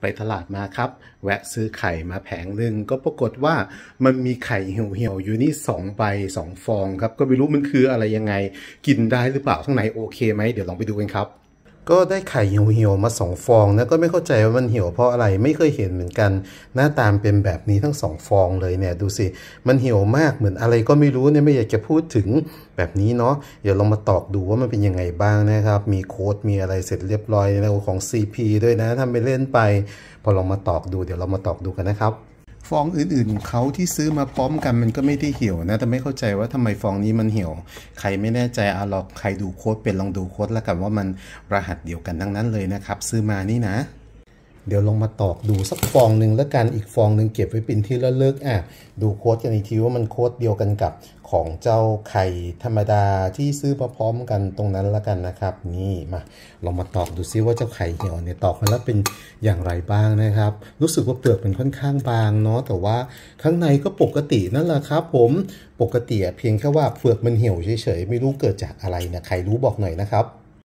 ไปตลาดมาครับ แวะซื้อไข่มาแผงหนึ่ง ก็ปรากฏว่า มันมีไข่เหี่ยวๆ อยู่นี่ 2 ใบ 2 ฟองครับ ก็ไม่รู้มันคืออะไรยังไง กินได้หรือเปล่าข้างในโอเคไหม เดี๋ยวลองไปดูกันครับก็ได้ไข่เหี่ยวๆมาสองฟองนะก็ไม่เข้าใจว่ามันเหี่ยวเพราะอะไรไม่เคยเห็นเหมือนกัน หน้าตามเป็นแบบนี้ทั้งสองฟองเลยเนี่ยดูสิ มันเหี่ยวมากเหมือนอะไรก็ไม่รู้เนี่ยไม่อยากจะพูดถึงแบบนี้เนาะเดี๋ยวเรามาตอกดูว่ามันเป็นยังไงบ้างนะครับมีโค้ดมีอะไรเสร็จเรียบร้อยในของ CP ด้วยนะทำไปเล่นไป พอลองมาตอกดู เดี๋ยวเรามาตอกดูกันนะครับฟองอื่นๆ เขาที่ซื้อมาพร้อมกันมันก็ไม่ได้เหี่ยวนะ แต่ไม่เข้าใจว่าทำไมฟองนี้มันเหี่ยวใครไม่แน่ใจอะลอกใครดูโค้ดเป็นลองดูโค้ดแล้วกันว่ามัน รหัสเดียวกันทั้งนั้นเลยนะครับ ซื้อมานี่นะเดี๋ยวลองมาตอกดูสักฟองหนึ่งแล้วกัน อีกฟองหนึ่งเก็บไว้เป็นที่ระลึกอ่ะดูโค้ดกันอีกทีว่ามันโค้ดเดียวกันกับ ของเจ้าไข่ธรรมดาที่ซื้อมาพร้อมกันตรงนั้นแล้วกันนะครับ นี่มาลองมาตอกดูซิว่าเจ้าไข่เหี่ยวเนี่ยตอกมาแล้วเป็นอย่างไรบ้างนะครับ รู้สึกว่าเปลือกมันค่อนข้างบางเนาะแต่ว่าข้างในก็ปกตินั่นแหละครับผมปกติเพียงแค่ว่าเปลือกมันเหี่ยวเฉยๆไม่รู้เกิดจากอะไรนะใครรู้บอกหน่อยนะครับ